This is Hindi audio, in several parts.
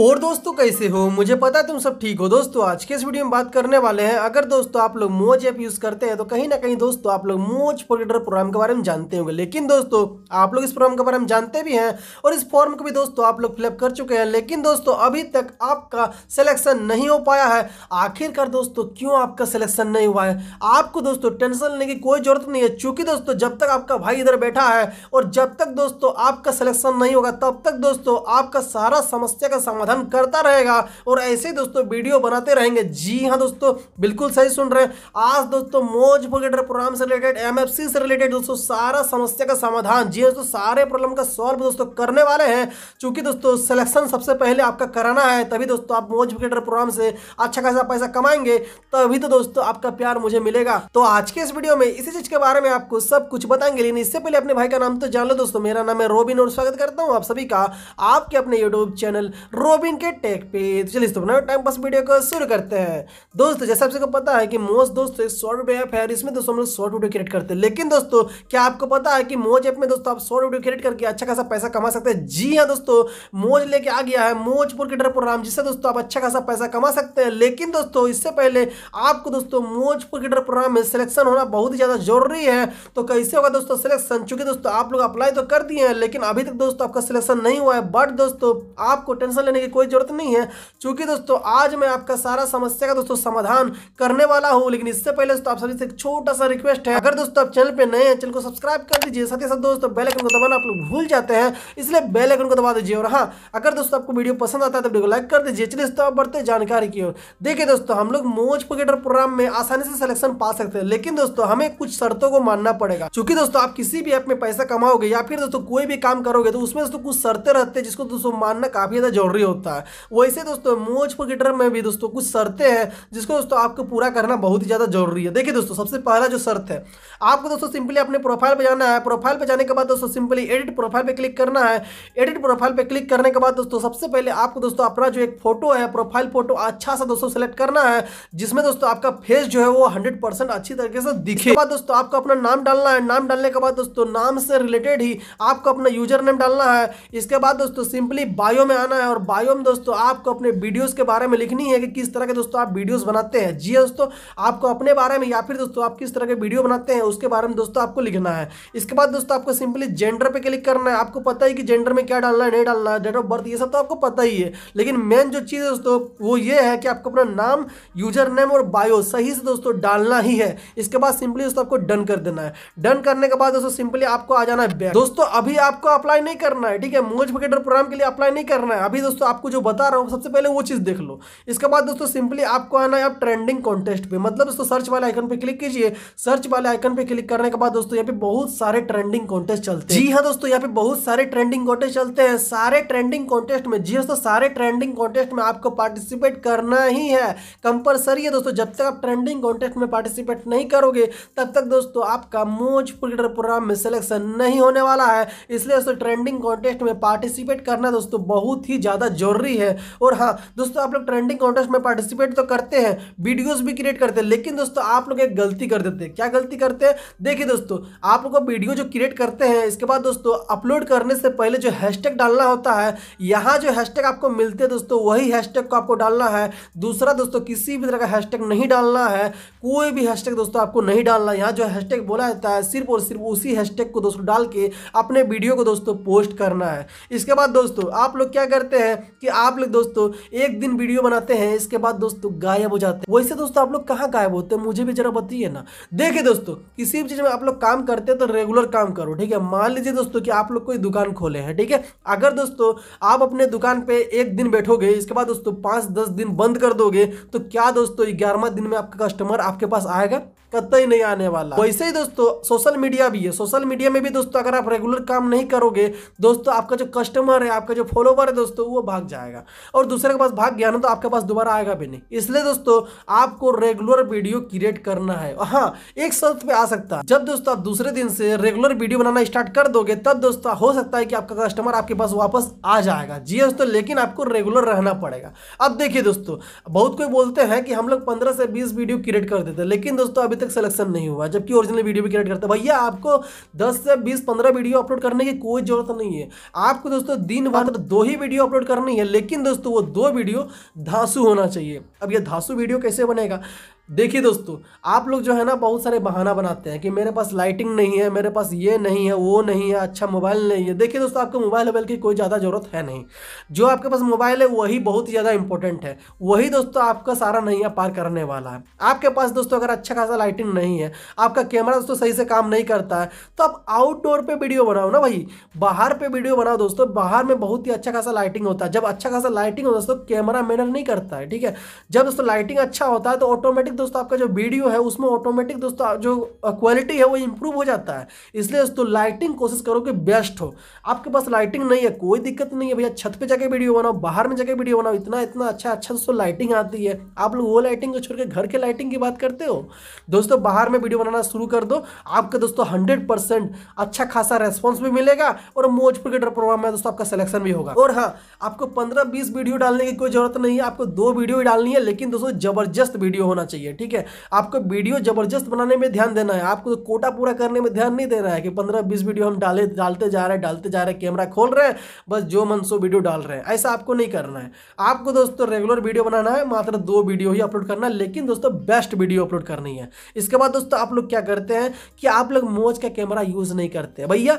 और दोस्तों कैसे हो मुझे पता है तुम सब ठीक हो दोस्तों आज के इस वीडियो में बात करने वाले हैं अगर दोस्तों आप लोग मोज ऐप यूज़ करते हैं तो कहीं ना कहीं दोस्तों आप लोग मोज प्रोग्रेटर प्रोग्राम के बारे में जानते होंगे लेकिन दोस्तों आप लोग इस प्रोग्राम के बारे में जानते भी हैं और इस फॉर्म को भी दोस्तों आप लोग फिलअप कर चुके हैं लेकिन दोस्तों अभी तक आपका सिलेक्शन नहीं हो पाया है आखिरकार दोस्तों क्यों आपका सिलेक्शन नहीं हुआ है आपको दोस्तों टेंशन लेने की कोई जरूरत नहीं है चूंकि दोस्तों जब तक आपका भाई इधर बैठा है और जब तक दोस्तों आपका सिलेक्शन नहीं होगा तब तक दोस्तों आपका सारा समस्या का समाधान करता रहेगा और ऐसे दोस्तों वीडियो बनाते रहेंगे जी हाँ दोस्तों बिल्कुल सही सुन रहे हैं आज दोस्तों मोज बुगेटर प्रोग्राम से रिलेटेड एम से रिलेटेड दोस्तों सारा समस्या का समाधान जी हाँ दोस्तों सारे प्रॉब्लम का सॉल्व दोस्तों करने वाले हैं चूंकि दोस्तों सिलेक्शन सबसे पहले आपका कराना है तभी दोस्तों आप मोज बुगेटर प्रोग्राम से अच्छा खासा पैसा कमाएंगे तभी तो दोस्तों आपका प्यार मुझे मिलेगा तो आज के इस वीडियो में इसी चीज के बारे में आपको सब कुछ बताएंगे लेकिन इससे पहले अपने भाई का नाम तो जान लो दोस्तों मेरा नाम है रोबिन और स्वागत करता हूँ आप सभी का आपके अपने यूट्यूब चैनल रोबिन के टेक पे तो चलिए तो अपना टाइम पास वीडियो को शुरू करते हैं दोस्तों जैसे आप सबको पता है कि मोज दोस्तों एक शॉर्ट वीडियो ऐप है और इसमें दोस्तों हम लोग शॉर्ट वीडियो क्रिएट करते हैं लेकिन दोस्तों क्या आपको पता है कि मोज ऐप में दोस्तों आप शॉर्ट वीडियो क्रिएट करके अच्छा खासा पैसा कमा सकते हैं जी हाँ दोस्तों मोज लेके आ गया है मोजपुर के डरपुर राम जिससे दोस्तों आप अच्छा खासा पैसा कमा सकते हैं लेकिन दोस्तों इससे पहले आपको दोस्तों मोजपुर के डरपुर राम में सिलेक्शन होना बहुत ही ज़्यादा जरूरी है तो कैसे होगा दोस्तों सिलेक्शन चूंकि दोस्तों आप लोग अप्लाई तो कर दिए हैं लेकिन अभी तक दोस्तों आपका सिलेक्शन नहीं हुआ है बट दोस्तों आपको टेंशन लेने की कोई ज़रूरत नहीं है चूँकि दोस्तों आज मैं आपका सारा समस्या का दोस्तों समाधान करने वाला हूँ लेकिन इससे पहले दोस्तों आप सभी से एक छोटा सा रिक्वेस्ट है अगर दोस्तों आप चैनल पर नए हैं चैनल को सब्सक्राइब कर दीजिए साथ ही साथ दोस्तों बेलाइकन को दबाना आप लोग भूल जाते हैं इसलिए बेलाइकन को दबा दीजिए और हाँ अगर दोस्तों आपको वीडियो पसंद आता है तो वीडियो को लाइक कर दीजिए चलिए दोस्तों आप बढ़ते जानकारी की ओर देखिए दोस्तों हम लोग मोज पोकेटर प्रोग्राम में आसानी से सिलेक्शन पा सकते हैं लेकिन दोस्तों हमें कुछ शर्तों को मानना पड़ेगा क्योंकि दोस्तों आप किसी भी ऐप में पैसा कमाओगे या फिर दोस्तों कोई भी काम करोगे तो उसमें दोस्तों कुछ शर्तें रहते हैं जिसको दोस्तों मानना काफी ज्यादा जरूरी ज़रूरी होता है वैसे दोस्तों मोज पर गिटर में भी दोस्तों कुछ शर्ते हैं जिसको दोस्तों आपको पूरा करना बहुत ही ज़्यादा जरूरी है देखिए दोस्तों सबसे पहला जो शर्त है आपको दोस्तों सिंपली अपने प्रोफाइल पर जाना है प्रोफाइल पर जाने के बाद दोस्तों सिंपली एडिट प्रोफाइल पर क्लिक करना है एडिट प्रोफाइल पर क्लिक करने के बाद दोस्तों सबसे पहले आपको दोस्तों अपना जो एक फोटो है प्रोफाइल फोटो अच्छा सा दोस्तों सेलेक्ट करना है जिसमें दोस्तों आपका फेस जो है वो हंड्रेड अच्छी तरीके से दिखे बाद दोस्तों आपको अपना नाम डालना है नाम डालने के बाद दोस्तों नाम से रिलेटेड ही आपको अपना यूजर नेम डालना है इसके बाद दोस्तों सिंपली बायो में आना है और बायो में दोस्तों आपको अपने वीडियोस के बारे में लिखनी है कि किस तरह के दोस्तों आप वीडियोस बनाते हैं जी हाँ दोस्तों आपको अपने बारे में या फिर दोस्तों आप किस तरह के वीडियो बनाते हैं उसके बारे में दोस्तों आपको लिखना है इसके बाद दोस्तों आपको सिंपली जेंडर पर क्लिक करना है आपको पता ही कि जेंडर में क्या डालना है नहीं डालना है डेट ऑफ बर्थ ये सब तो आपको पता ही है लेकिन मेन जो चीज़ है दोस्तों वो ये है कि आपको अपना नाम यूजर नेम और बायो सही से दोस्तों डालना ही है इसके बाद सिंपली दोस्तों आपको डन कर देना है डन करने के बाद दोस्तों सिंपली आपको आ जाना है दोस्तों अभी आपको अप्लाई नहीं करना है ठीक है मोज क्रिकेटर प्रोग्राम के लिए अप्लाई नहीं करना है अभी दोस्तों दोस्तों आपको जो बता रहा हूँ सबसे पहले वो चीज़ देख लो इसके बाद दोस्तों सिंपली आपको आना है आप ट्रेंडिंग कॉन्टेस्ट पे मतलब दोस्तों सर्च वाले आइकन पे क्लिक कीजिए सर्च वाले आइकन पे क्लिक करने के बाद दोस्तों यहाँ पे बहुत सारे ट्रेंडिंग कॉन्टेस्ट चलते हैं जी हाँ दोस्तों यहाँ पे बहुत सारे ट्रेंडिंग कॉन्टेस्ट चलते हैं सारे ट्रेंडिंग कॉन्टेस्ट में जी हाँ दोस्तों सारे ट्रेंडिंग कॉन्टेस्ट में आपको पार्टिसिपेट करना ही है कंपलसरी है दोस्तों जब तक आप ट्रेंडिंग कॉन्टेस्ट में पार्टिसिपेट नहीं करोगे तब तक दोस्तों आपका मोज क्रिकेटर प्रोग्राम में सिलेक्शन नहीं होने वाला है इसलिए दोस्तों ट्रेंडिंग कॉन्टेस्ट में पार्टिसिपेट करना दोस्तों बहुत ही ज़्यादा ज़्यादा ज़रूरी है और हाँ दोस्तों आप लोग ट्रेंडिंग कॉन्टेस्ट में पार्टिसिपेट तो करते हैं वीडियोज़ भी क्रिएट करते हैं लेकिन दोस्तों आप लोग एक गलती कर देते हैं क्या गलती करते हैं देखिए दोस्तों आप लोग वीडियो जो क्रिएट करते हैं इसके बाद दोस्तों अपलोड करने से पहले जो हैशटैग डालना होता है यहाँ जो हैशटैग आपको मिलते हैं दोस्तों वही हैशटैग को आपको डालना है दूसरा दोस्तों किसी भी तरह का हैशटैग नहीं डालना है कोई भी हैशटैग दोस्तों आपको नहीं डालना यहाँ जो हैशटैग बोला जाता है सिर्फ और सिर्फ उसी हैशटैग को दोस्तों डाल के अपने वीडियो को दोस्तों पोस्ट करना है इसके बाद दोस्तों आप लोग क्या करते हैं हैं कि आप लोग दोस्तों एक दिन वीडियो बनाते हैं इसके बाद दोस्तों गायब हो जाते हैं वैसे दोस्तों आप लोग कहाँ गायब होते हैं मुझे भी जरा बताइए ना देखिए दोस्तों किसी भी चीज़ में आप लोग काम करते हैं तो रेगुलर काम करो ठीक है मान लीजिए दोस्तों कि आप लोग कोई दुकान खोले हैं ठीक है अगर दोस्तों आप अपने दुकान पर एक दिन बैठोगे इसके बाद दोस्तों पाँच दस दिन बंद कर दोगे तो क्या दोस्तों ग्यारहवा दिन में आपका कस्टमर आपके पास आएगा कतई नहीं आने वाला वैसे ही दोस्तों सोशल मीडिया भी है सोशल मीडिया में भी दोस्तों अगर आप रेगुलर काम नहीं करोगे दोस्तों आपका जो कस्टमर है आपका जो फॉलोवर है दोस्तों वो वो भाग जाएगा और दूसरे के पास भाग गया ना तो आपके पास दोबारा आएगा भी नहीं इसलिए दोस्तों आपको रेगुलर वीडियो क्रिएट करना है हाँ एक शर्त पे आ सकता है जब दोस्तों आप दूसरे दिन से रेगुलर वीडियो बनाना स्टार्ट कर दोगे तब दोस्तों हो सकता है कि आपका कस्टमर आपके पास वापस आ जाएगा जी हाँ दोस्तों लेकिन आपको रेगुलर रहना पड़ेगा अब देखिए दोस्तों बहुत कोई बोलते हैं कि हम लोग पंद्रह से बीस वीडियो क्रिएट कर देते हैं लेकिन दोस्तों अभी तक सिलेक्शन नहीं हुआ जबकि ओरिजिनल वीडियो भी क्रिएट करते हैं भैया आपको दस से बीस पंद्रह वीडियो अपलोड करने की कोई जरूरत नहीं है आपको दोस्तों दिन भर दो ही वीडियो अपलोड करनी है लेकिन दोस्तों वो दो वीडियो धांसू होना चाहिए अब ये धांसू वीडियो कैसे बनेगा देखिए दोस्तों आप लोग जो है ना बहुत सारे बहाना बनाते हैं कि मेरे पास लाइटिंग नहीं है मेरे पास ये नहीं है वो नहीं है अच्छा मोबाइल नहीं है देखिए दोस्तों आपको मोबाइल वोबाइल की कोई ज़्यादा ज़रूरत है नहीं जो आपके पास मोबाइल है वही बहुत ही ज़्यादा इंपॉर्टेंट है वही दोस्तों आपका सारा नैया पार करने वाला है आपके पास दोस्तों अगर अच्छा खासा लाइटिंग नहीं है आपका कैमरा दोस्तों सही से काम नहीं करता है तो आप आउटडोर पर वीडियो बनाओ ना भाई बाहर पर वीडियो बनाओ दोस्तों बाहर में बहुत ही अच्छा खासा लाइटिंग होता है जब अच्छा खासा लाइटिंग हो दोस्तों कैमरा मैनर नहीं करता है ठीक है जब दोस्तों लाइटिंग अच्छा होता है तो ऑटोमेटिक दोस्तों आपका जो वीडियो है उसमें ऑटोमेटिक दोस्तों जो क्वालिटी है वो इंप्रूव हो जाता है इसलिए दोस्तों लाइटिंग कोशिश करो कि बेस्ट हो आपके पास लाइटिंग नहीं है कोई दिक्कत नहीं है भैया छत पर जाके वीडियो बनाओ बाहर में जाके वीडियो बनाओ इतना इतना अच्छा अच्छा दोस्तों लाइटिंग आती है आप लोग वो लाइटिंग को छोड़ के घर के लाइटिंग की बात करते हो दोस्तों बाहर में वीडियो बनाना शुरू कर दो आपका दोस्तों हंड्रेड अच्छा खासा रेस्पॉन्स भी मिलेगा और मोजपुर के प्रोग्राम में दोस्तों आपका सिलेक्शन भी होगा और हाँ आपको पंद्रह बीस वीडियो डालने की कोई जरूरत नहीं है आपको दो वीडियो डालनी है लेकिन दोस्तों जबरदस्त वीडियो होना चाहिए है ठीक है आपको वीडियो ज़बरदस्त बनाने में ध्यान देना है आपको तो कोटा पूरा करने में ध्यान नहीं देना है कि पंद्रह बीस वीडियो हम डाले डालते जा रहे हैं डालते जा रहे हैं कैमरा खोल रहे हैं बस जो मन सो वीडियो डाल रहे हैं ऐसा आपको नहीं करना है आपको दोस्तों रेगुलर वीडियो बनाना है मात्र दो वीडियो ही अपलोड करना है लेकिन दोस्तों बेस्ट वीडियो अपलोड करनी है इसके बाद दोस्तों आप लोग क्या करते हैं कि आप लोग मोज का कैमरा यूज़ नहीं करते भैया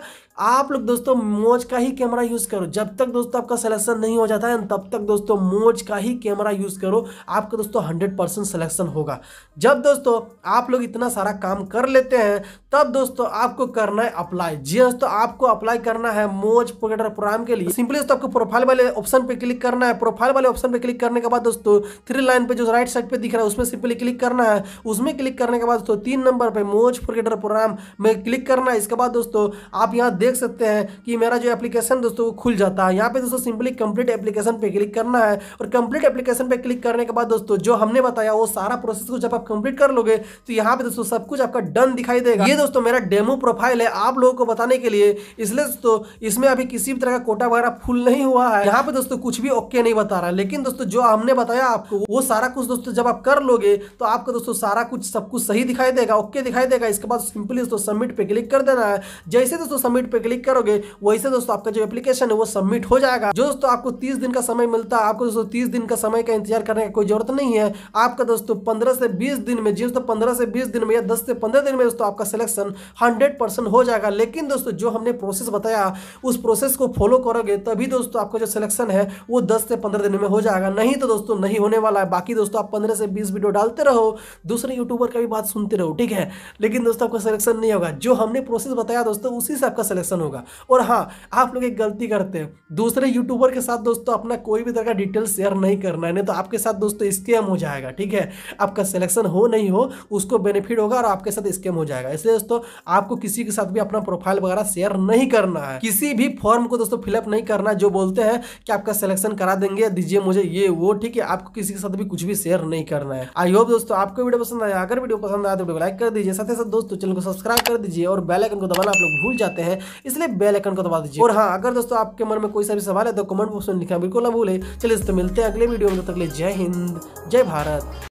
आप लोग दोस्तों मोज का ही कैमरा यूज़ करो जब तक दोस्तों आपका सिलेक्शन नहीं हो जाता है तब तक दोस्तों मोज का ही कैमरा यूज़ करो आपका दोस्तों हंड्रेड परसेंट सिलेक्शन होगा होगा जब दोस्तों आप लोग इतना सारा काम कर लेते हैं तब दोस्तों आपको करना है अप्लाई जी दोस्तों आपको अप्लाई करना है मोज प्रोग्रेटर प्रोग्राम के लिए सिंपली दोस्तों आपको प्रोफाइल वाले ऑप्शन पे क्लिक करना है प्रोफाइल वाले ऑप्शन पे क्लिक करने के बाद दोस्तों थ्री लाइन पे जो राइट साइड पे दिख रहा है उसमें सिंपली क्लिक करना है उसमें क्लिक करने के बाद दोस्तों तीन नंबर पर मोज प्रोग्रेटर प्रोग्राम में क्लिक करना है इसके बाद दोस्तों आप यहाँ देख सकते हैं कि मेरा जो एप्लीकेशन दोस्तों वो खुल जाता है यहाँ पे दोस्तों सिंपली कंप्लीट एप्लीकेशन पे क्लिक करना है और कंप्लीट एप्लीकेशन पे क्लिक करने के बाद दोस्तों जो हमने बताया वो सारा प्रोसेस को जब आप कंप्लीट कर लोगे तो यहाँ पे दोस्तों सब कुछ आपका डन दिखाई देगा ये दोस्तों मेरा डेमो प्रोफाइल है आप लोगों को बताने के लिए इसलिए दोस्तों इसमें अभी किसी भी तरह का कोटा वगैरह फुल नहीं हुआ है यहाँ पे दोस्तों कुछ भी ओके नहीं बता रहा लेकिन दोस्तों जो हमने बताया आपको वो सारा कुछ दोस्तों जब आप कर लोगे तो आपको दोस्तों सारा कुछ सब कुछ सही दिखाई देगा ओके दिखाई देगा इसके बाद सिंपली दोस्तों सबमिट पे क्लिक कर देना है जैसे दोस्तों सबमिट पे क्लिक करोगे वैसे दोस्तों आपका जो एप्लीकेशन है वो सबमिट हो जाएगा जो दोस्तों आपको तीस दिन का समय मिलता है आपको दोस्तों तीस दिन का समय का इंतजार करने का कोई जरूरत नहीं है आपका दोस्तों पंद्रह से बीस दिन में जी दोस्तों पंद्रह से बीस दिन में या दस से पंद्रह दिन में दोस्तों आपका सिलेक्शन हंड्रेड हो जाएगा लेकिन दोस्तों जो हमने प्रोसेस बताया उस प्रोसेस को फॉलो करोगे तभी दोस्तों आपका जो सिलेक्शन है वो दस से पंद्रह दिन में हो जाएगा नहीं तो दोस्तों नहीं होने वाला है बाकी दोस्तों आप पंद्रह से बीस वीडियो डालते रहो दूसरे यूट्यूबर का भी बात सुनते रहो ठीक है लेकिन दोस्तों आपका सिलेक्शन नहीं होगा जो हमने प्रोसेस बताया दोस्तों उसी से आपका सिलेक्शन होगा और हाँ आप लोग एक गलती करते हैं दूसरे यूट्यूबर के साथ दोस्तों अपना कोई भी तरह का डिटेल शेयर नहीं करना है नहीं तो आपके साथ दोस्तों स्केम हो जाएगा ठीक है आप आपका सिलेक्शन हो नहीं हो उसको बेनिफिट होगा और आपके साथ स्कैम हो जाएगा इसलिए दोस्तों आपको किसी के साथ भी अपना प्रोफाइल वगैरह शेयर नहीं करना है किसी भी फॉर्म को दोस्तों फिलअप नहीं करना जो बोलते हैं कि आपका सिलेक्शन करा देंगे दीजिए मुझे ये वो ठीक है आपको किसी के साथ भी कुछ भी शेयर नहीं करना है आई होप दोस्तों आपको वीडियो पसंद आया अगर वीडियो पसंद आया तो वीडियो लाइक कर दीजिए साथ ही साथ दोस्तों चैनल को सब्सक्राइब कर दीजिए और बेलाइकन को दबाना आप लोग भूल जाते हैं इसलिए बेलाइकन को दबा दीजिए और हाँ अगर दोस्तों आपके मन में कोई सा भी सवाल है तो कमेंट बॉक्स में लिखना बिल्कुल ना भूले चलिए दोस्तों मिलते हैं अगले वीडियो में तब तक ले जय हिंद जय भारत